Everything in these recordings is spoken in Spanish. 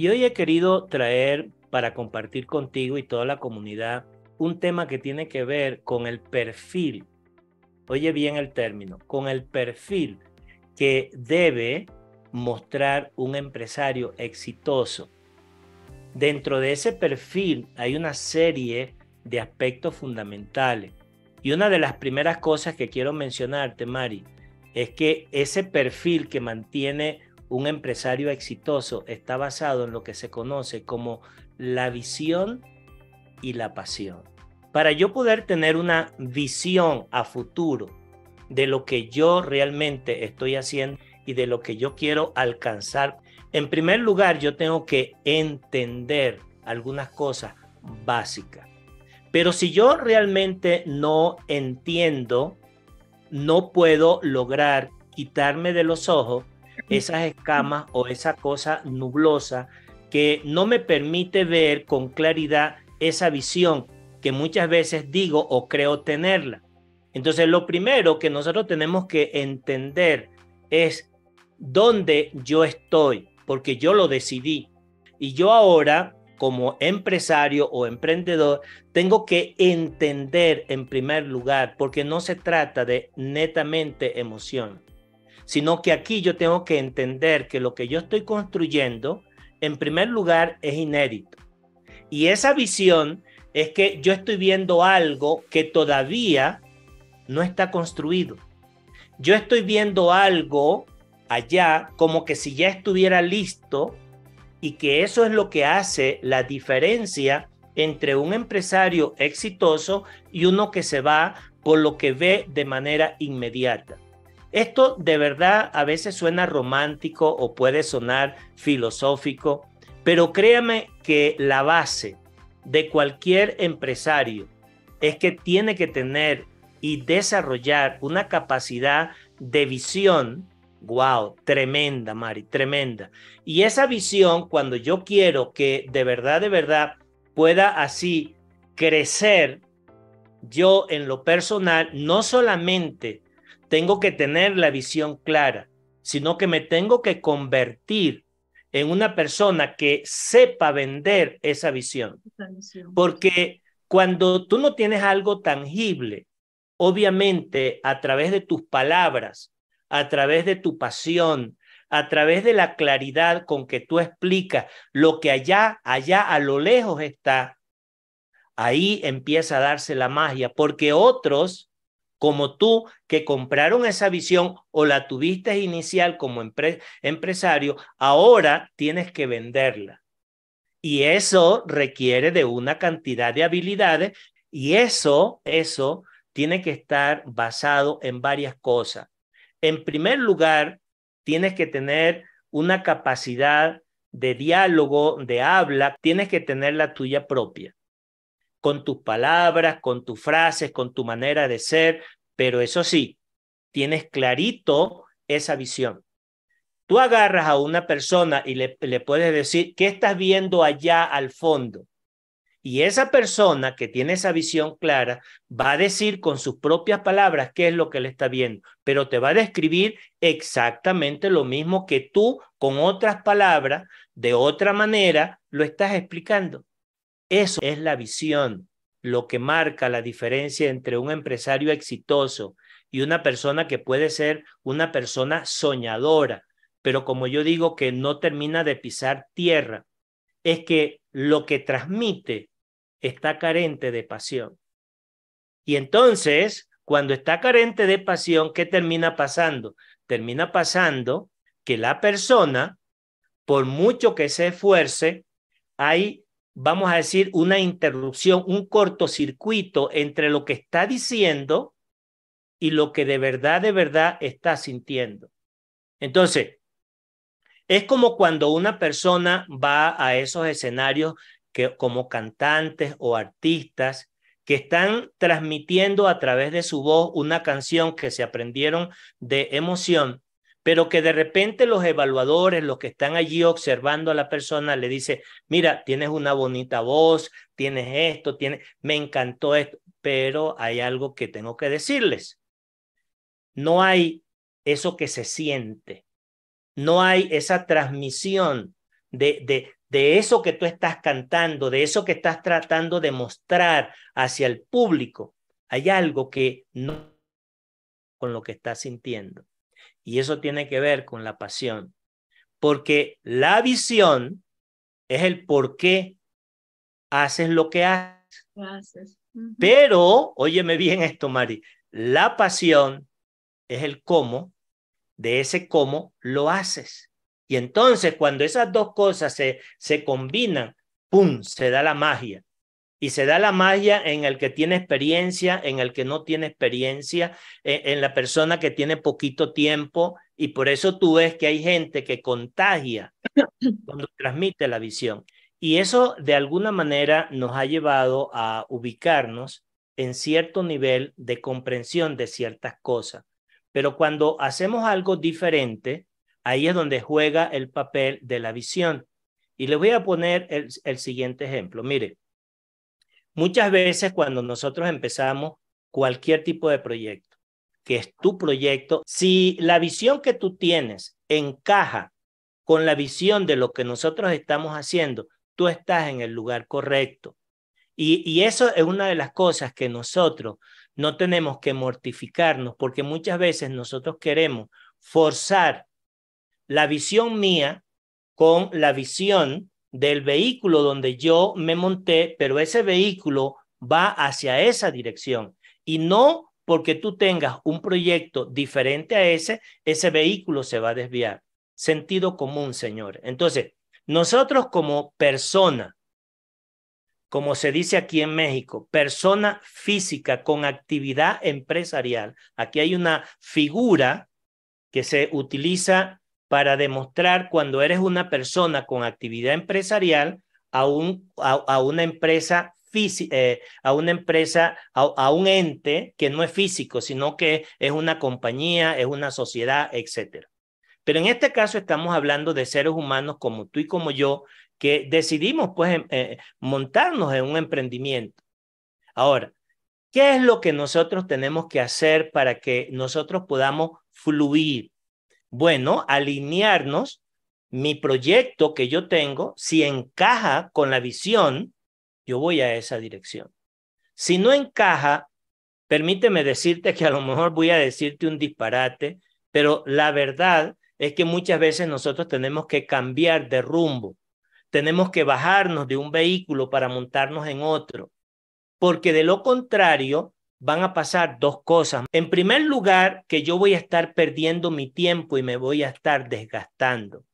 Y hoy he querido traer para compartir contigo y toda la comunidad un tema que tiene que ver con el perfil, oye bien el término, con el perfil que debe mostrar un empresario exitoso. Dentro de ese perfil hay una serie de aspectos fundamentales. Y una de las primeras cosas que quiero mencionarte, Mari, es que ese perfil que mantiene un empresario exitoso está basado en lo que se conoce como la visión y la pasión. Para yo poder tener una visión a futuro de lo que yo realmente estoy haciendo y de lo que yo quiero alcanzar, en primer lugar yo tengo que entender algunas cosas básicas. Pero si yo realmente no entiendo, no puedo lograr quitarme de los ojos esas escamas o esa cosa nublosa que no me permite ver con claridad esa visión que muchas veces digo o creo tenerla. Entonces, lo primero que nosotros tenemos que entender es dónde yo estoy, porque yo lo decidí. Y yo ahora, como empresario o emprendedor, tengo que entender en primer lugar, porque no se trata de netamente emoción sino que aquí yo tengo que entender que lo que yo estoy construyendo, en primer lugar, es inédito. Y esa visión es que yo estoy viendo algo que todavía no está construido. Yo estoy viendo algo allá como que si ya estuviera listo y que eso es lo que hace la diferencia entre un empresario exitoso y uno que se va por lo que ve de manera inmediata. Esto de verdad a veces suena romántico o puede sonar filosófico, pero créame que la base de cualquier empresario es que tiene que tener y desarrollar una capacidad de visión, wow, tremenda, Mari, tremenda. Y esa visión, cuando yo quiero que de verdad, de verdad pueda así crecer, yo en lo personal, no solamente tengo que tener la visión clara, sino que me tengo que convertir en una persona que sepa vender esa visión. Porque cuando tú no tienes algo tangible, obviamente a través de tus palabras, a través de tu pasión, a través de la claridad con que tú explicas lo que allá, allá a lo lejos está, ahí empieza a darse la magia, porque otros como tú que compraron esa visión o la tuviste inicial como empresario, ahora tienes que venderla. Y eso requiere de una cantidad de habilidades y eso, eso tiene que estar basado en varias cosas. En primer lugar, tienes que tener una capacidad de diálogo, de habla, tienes que tener la tuya propia con tus palabras, con tus frases, con tu manera de ser, pero eso sí, tienes clarito esa visión. Tú agarras a una persona y le, puedes decir, ¿qué estás viendo allá al fondo? Y esa persona que tiene esa visión clara va a decir con sus propias palabras qué es lo que le está viendo, pero te va a describir exactamente lo mismo que tú con otras palabras, de otra manera, lo estás explicando. Eso es la visión, lo que marca la diferencia entre un empresario exitoso y una persona que puede ser una persona soñadora, pero como yo digo que no termina de pisar tierra, es que lo que transmite está carente de pasión. Y entonces, cuando está carente de pasión, ¿qué termina pasando? Termina pasando que la persona, por mucho que se esfuerce, hay vamos a decir, una interrupción, un cortocircuito entre lo que está diciendo y lo que de verdad, de verdad está sintiendo. Entonces, es como cuando una persona va a esos escenarios que como cantantes o artistas que están transmitiendo a través de su voz una canción que se aprendieron de emoción pero que de repente los evaluadores, los que están allí observando a la persona, le dice, mira, tienes una bonita voz, tienes esto, tienes, me encantó esto, pero hay algo que tengo que decirles. No hay eso que se siente, no hay esa transmisión de, de, de eso que tú estás cantando, de eso que estás tratando de mostrar hacia el público. Hay algo que no con lo que estás sintiendo. Y eso tiene que ver con la pasión, porque la visión es el por qué haces lo que haces. Pero, óyeme bien esto, Mari, la pasión es el cómo, de ese cómo lo haces. Y entonces cuando esas dos cosas se, se combinan, ¡pum!, se da la magia. Y se da la magia en el que tiene experiencia, en el que no tiene experiencia, e, en, la persona que tiene poquito tiempo. Y por eso tú ves que hay gente que contagia cuando transmite la visión. Y eso de alguna manera nos ha llevado a ubicarnos en cierto nivel de comprensión de ciertas cosas. Pero cuando hacemos algo diferente, ahí es donde juega el papel de la visión. Y les voy a poner el, el siguiente ejemplo. Mire, Muchas veces cuando nosotros empezamos cualquier tipo de proyecto, que es tu proyecto, si la visión que tú tienes encaja con la visión de lo que nosotros estamos haciendo, tú estás en el lugar correcto. Y, eso es una de las cosas que nosotros no tenemos que mortificarnos, porque muchas veces nosotros queremos forzar la visión mía con la visión del vehículo donde yo me monté, pero ese vehículo va hacia esa dirección y no porque tú tengas un proyecto diferente a ese, ese vehículo se va a desviar. Sentido común, señor. Entonces, nosotros como persona, como se dice aquí en México, persona física con actividad empresarial, aquí hay una figura que se utiliza para demostrar cuando eres una persona con actividad empresarial a, un, eh, una empresa a una empresa, a, un ente que no es físico, sino que es una compañía, es una sociedad, etc. Pero en este caso estamos hablando de seres humanos como tú y como yo, que decidimos pues em, eh, montarnos en un emprendimiento. Ahora, ¿qué es lo que nosotros tenemos que hacer para que nosotros podamos fluir? bueno, alinearnos mi proyecto que yo tengo, si encaja con la visión, yo voy a esa dirección. Si no encaja, permíteme decirte que a lo mejor voy a decirte un disparate, pero la verdad es que muchas veces nosotros tenemos que cambiar de rumbo, tenemos que bajarnos de un vehículo para montarnos en otro, porque de lo contrario, van a pasar dos cosas. En primer lugar, que yo voy a estar perdiendo mi tiempo y me voy a estar desgastando.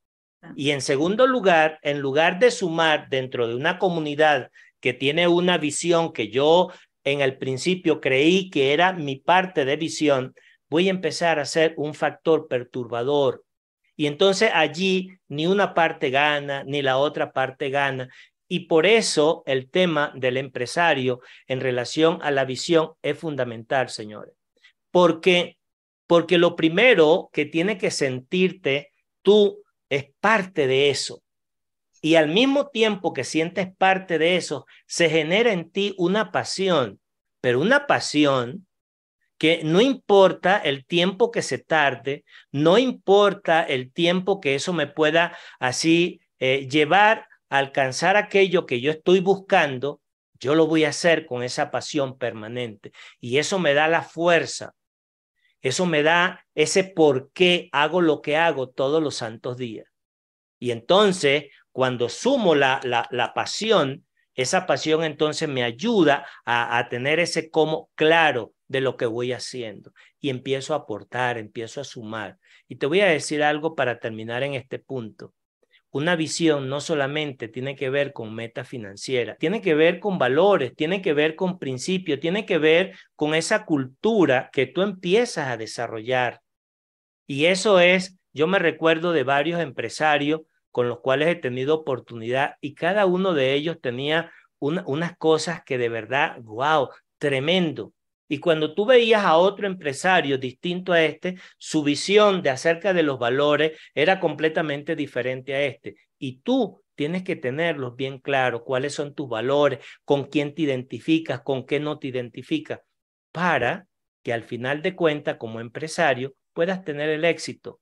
Y en segundo lugar, en lugar de sumar dentro de una comunidad que tiene una visión que yo en el principio creí que era mi parte de visión, voy a empezar a ser un factor perturbador. Y entonces allí ni una parte gana, ni la otra parte gana. Y por eso el tema del empresario en relación a la visión es fundamental, señores. Porque, porque lo primero que tiene que sentirte tú es parte de eso. Y al mismo tiempo que sientes parte de eso, se genera en ti una pasión, pero una pasión que no importa el tiempo que se tarde, no importa el tiempo que eso me pueda así eh, llevar, alcanzar aquello que yo estoy buscando, yo lo voy a hacer con esa pasión permanente. Y eso me da la fuerza, eso me da ese por qué hago lo que hago todos los santos días. Y entonces, cuando sumo la, pasión, esa pasión entonces me ayuda a, a tener ese cómo claro de lo que voy haciendo. Y empiezo a aportar, empiezo a sumar. Y te voy a decir algo para terminar en este punto una visión no solamente tiene que ver con meta financiera, tiene que ver con valores, tiene que ver con principios, tiene que ver con esa cultura que tú empiezas a desarrollar. Y eso es, yo me recuerdo de varios empresarios con los cuales he tenido oportunidad y cada uno de ellos tenía unas cosas que de verdad, wow, tremendo. Y cuando tú veías a otro empresario distinto a este, su visión de acerca de los valores era completamente diferente a este. Y tú tienes que tenerlos bien claros, cuáles son tus valores, con quién te identificas, con qué no te identificas, para que al final de cuentas como empresario puedas tener el éxito.